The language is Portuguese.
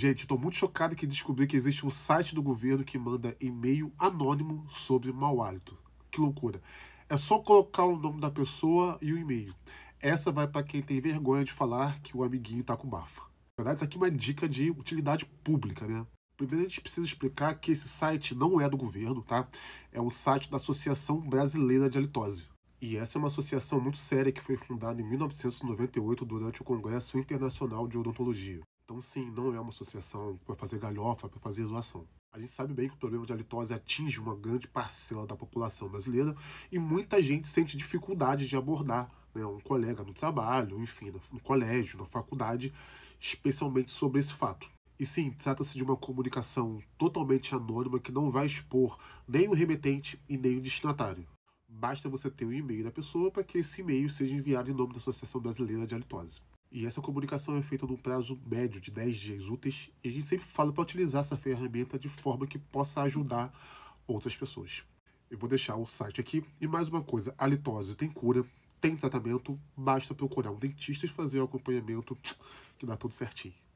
Gente, estou muito chocado que descobri que existe um site do governo que manda e-mail anônimo sobre mau hálito. Que loucura. É só colocar o nome da pessoa e o e-mail. Essa vai para quem tem vergonha de falar que o amiguinho está com bafa. Na verdade, isso aqui é uma dica de utilidade pública, né? Primeiro a gente precisa explicar que esse site não é do governo, tá? É um site da Associação Brasileira de Halitose. E essa é uma associação muito séria que foi fundada em 1998 durante o Congresso Internacional de Odontologia. Então, sim, não é uma associação para fazer galhofa, para fazer zoação. A gente sabe bem que o problema de halitose atinge uma grande parcela da população brasileira e muita gente sente dificuldade de abordar né, um colega no trabalho, enfim, no colégio, na faculdade, especialmente sobre esse fato. E sim, trata-se de uma comunicação totalmente anônima que não vai expor nem o remetente e nem o destinatário. Basta você ter o um e-mail da pessoa para que esse e-mail seja enviado em nome da Associação Brasileira de Halitose. E essa comunicação é feita num prazo médio de 10 dias úteis. E a gente sempre fala para utilizar essa ferramenta de forma que possa ajudar outras pessoas. Eu vou deixar o site aqui. E mais uma coisa, a litose tem cura, tem tratamento, basta procurar um dentista e fazer o acompanhamento que dá tudo certinho.